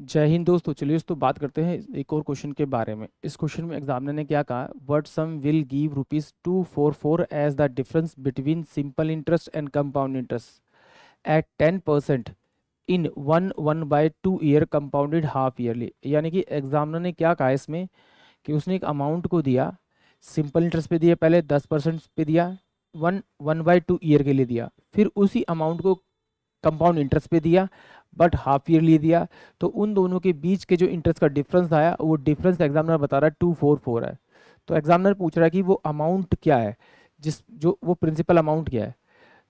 जय हिंद दोस्तों चलिए दोस्तों बात करते हैं एक और क्वेश्चन के बारे में इस क्वेश्चन में एग्जामिनर ने क्या कहा what sum will give rupees two four four as the difference between simple interest and compound interest at ten percent in one one by two year compounded half yearly यानी कि examiner ने क्या कहा इसमें कि उसने एक अमाउंट को दिया सिंपल इंटरेस्ट पे दिया पहले दस परसेंट पे दिया one one by two year के लिए दिया फिर उसी अमाउंट को कंपाउंड इंटरेस्ट पे दिया बट हाफ ईयरली दिया तो उन दोनों के बीच के जो इंटरेस्ट का डिफरेंस आया वो डिफरेंस एग्जामिनर बता रहा है टू फोर फोर है तो एग्जामिनर पूछ रहा है कि वो अमाउंट क्या है जिस जो वो प्रिंसिपल अमाउंट क्या है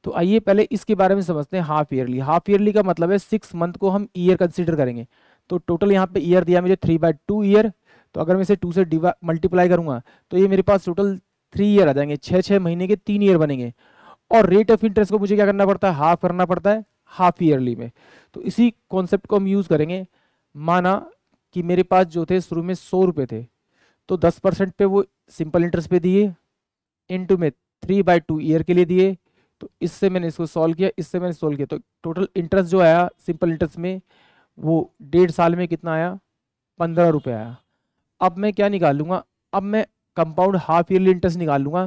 तो आइए पहले इसके बारे में समझते हैं हाफ ईयरली हाफ ईयरली का मतलब है सिक्स मंथ को हम ईयर कंसिडर करेंगे तो टोटल यहाँ पे ईयर दिया मुझे थ्री बाई टू ईयर तो अगर मैं इसे टू से मल्टीप्लाई करूँगा तो ये मेरे पास टोटल थ्री ईयर आ जाएंगे छः छः महीने के तीन ईयर बनेंगे और रेट ऑफ इंटरेस्ट को मुझे क्या करना पड़ता है हाफ करना पड़ता है हाफ ईयरली में तो इसी कॉन्सेप्ट को हम यूज़ करेंगे माना कि मेरे पास जो थे शुरू में सौ रुपये थे तो दस परसेंट पे वो सिंपल इंटरेस्ट पे दिए इनटू में थ्री बाई टू ईयर के लिए दिए तो इससे मैंने इसको सॉल्व किया इससे मैंने सॉल्व किया तो टोटल इंटरेस्ट जो आया सिंपल इंटरेस्ट में वो डेढ़ साल में कितना आया पंद्रह रुपये आया अब मैं क्या निकाल लूँगा अब मैं कंपाउंड हाफ ईयरली इंटरेस्ट निकाल लूँगा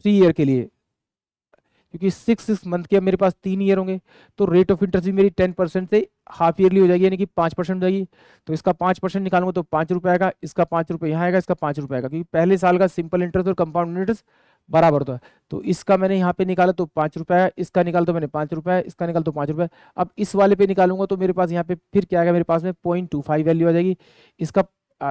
थ्री ईयर के लिए क्योंकि सिक्स सिक्स मंथ के मेरे पास तीन ईयर होंगे तो रेट ऑफ इंटरेस्ट भी मेरी टेन परसेंट से हाफ ईयरली हो जाएगी यानी कि पाँच परसेंट हो जाएगी तो इसका पाँच परसेंट निकालूंगा तो पाँच रुपये आएगा इसका पाँच रुपये यहाँ आएगा इसका पाँच रुपये आएगा क्योंकि पहले साल का सिंपल इंटरेस्ट और कंपाउंड इंटरेस्ट बराबर होता है तो इसका मैंने यहाँ पे निकाला तो पाँच रुपया इसका निकाल तो मैंने पाँच रुपया इसका निकाल तो पाँच रुपये अब इस वाले पे निकालूंगा तो मेरे पास यहाँ पे फिर क्या आएगा मेरे पास में पॉइंट टू फाइव वैल्यू आ जाएगी इसका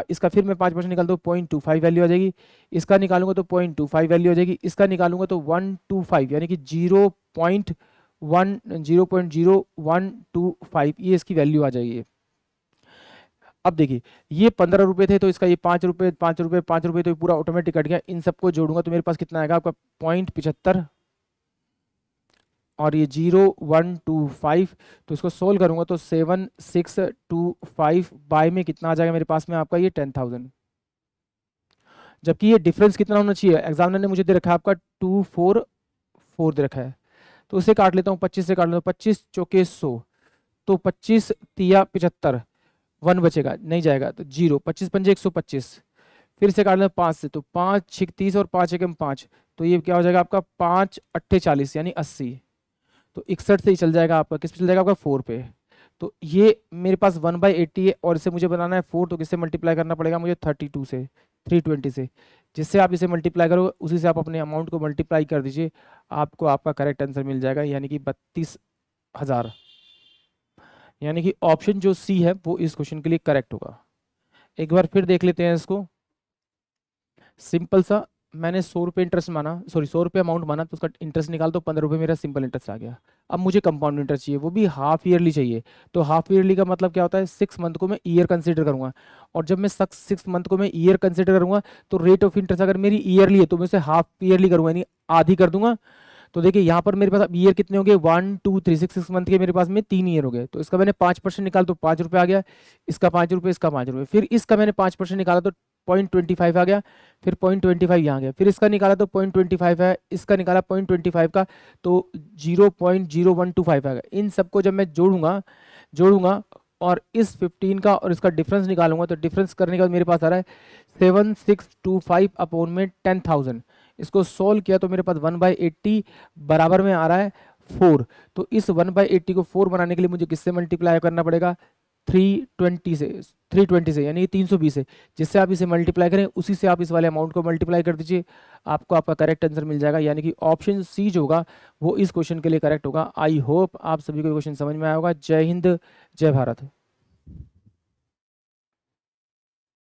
इसका फिर मैं पाँच परसेंट निकाल दूँ पॉइंट टू फाइव वैल्यू आ जाएगी इसका निकालूंगा तो पॉइंट टू फाइव वैल्यू आ जाएगी इसका निकालूंगा तो वन टू फाइव यानी कि zero point one zero point zero one two five ये इसकी वैल्यू आ जाएगी अब देखिए ये पंद्रह रुपये थे तो इसका ये पाँच रुपये पाँच रुपये पाँच रुपये तो ये पूरा ऑटोमेटिक कट गया इन सबको जोड़ूंगा तो मेरे पास कितना आएगा आपका पॉइंट पिछहत्तर और ये जीरो वन टू फाइव तो इसको सोल्व करूँगा तो seven six two five by में कितना आ जाएगा मेरे पास में आपका ये टेन थाउजेंड जबकि ये डिफरेंस कितना होना चाहिए एग्जामिनर ने मुझे दे रखा है आपका टू फोर फोर दे रखा है तो उसे काट लेता हूँ पच्चीस से काट लेता हूँ पच्चीस चौके सौ तो पच्चीस तिया पचहत्तर वन बचेगा नहीं जाएगा तो जीरो पच्चीस पंजे एक सौ पच्चीस फिर से काट हैं पाँच से तो पाँच छिकतीस और पाँच एक पाँच तो ये क्या हो जाएगा आपका पाँच अट्ठे चालीस यानी अस्सी तो इकसठ से ही चल जाएगा आपका किस पे चल जाएगा आपका फोर पे तो ये मेरे पास वन बाई एट्टी है और इसे मुझे बनाना है फोर तो किससे मल्टीप्लाई करना पड़ेगा मुझे थर्टी टू से थ्री ट्वेंटी से जिससे आप इसे मल्टीप्लाई करोगे उसी से आप अपने अमाउंट को मल्टीप्लाई कर दीजिए आपको आपका करेक्ट आंसर मिल जाएगा यानी कि बत्तीस हज़ार यानी कि ऑप्शन जो सी है वो इस क्वेश्चन के लिए करेक्ट होगा एक बार फिर देख लेते हैं इसको सिंपल सा मैंने सौ रुपये इंटरेस्ट माना सॉरी सौ रुपये अमाउंट माना तो उसका इंटरेस्ट निकाल तो पंद्रह रुपये मेरा सिंपल इंटरेस्ट आ गया अब मुझे कंपाउंड इंटरेस्ट चाहिए वो भी हाफ ईयरली चाहिए तो हाफ ईयरली का मतलब क्या होता है सिक्स मंथ को मैं ईयर कंसिडर करूँगा और जब मैं सिक्स मंथ को मैं ईयर कंसिडर करूँगा तो रेट ऑफ इंटरेस्ट अगर मेरी ईयरली है तो मैं उसे हाफ ईयरली करूँगा यानी आधी कर दूंगा तो देखिए यहाँ पर मेरे पास अब ईयर कितने हो गए one two three six six month के मेरे पास में तीन ईयर हो गए तो इसका मैंने पाँच परसेंट निकाल तो पाँच रुपये आ गया इसका पाँच रुपये इसका पाँच रुपये फिर इसका मैंने पाँच परसेंट निकाला तो पॉइंट ट्वेंटी फाइव आ गया फिर पॉइंट ट्वेंटी फाइव यहाँ गया फिर इसका निकाला तो पॉइंट ट्वेंटी फाइव है इसका निकाला पॉइंट ट्वेंटी फाइव का तो zero point zero one two five आ गया इन सबको जब मैं जोड़ूंगा जोड़ूंगा और इस फिफ्टीन का और इसका डिफरेंस निकालूंगा तो डिफरेंस करने के बाद मेरे पास आ रहा है seven six two five upon में टेन थाउजेंड इसको सोल्व किया तो मेरे पास वन बाई एट्टी बराबर में आ रहा है फोर तो इस वन बाई एट्टी को फोर बनाने के लिए मुझे किससे मल्टीप्लाई करना पड़ेगा थ्री ट्वेंटी से थ्री ट्वेंटी से यानी तीन सौ बीस से जिससे आप इसे मल्टीप्लाई करें उसी से आप इस वाले अमाउंट को मल्टीप्लाई कर दीजिए आपको आपका करेक्ट आंसर मिल जाएगा यानी कि ऑप्शन सी जो होगा वो इस क्वेश्चन के लिए करेक्ट होगा आई होप आप सभी को क्वेश्चन समझ में आया होगा जय हिंद जय भारत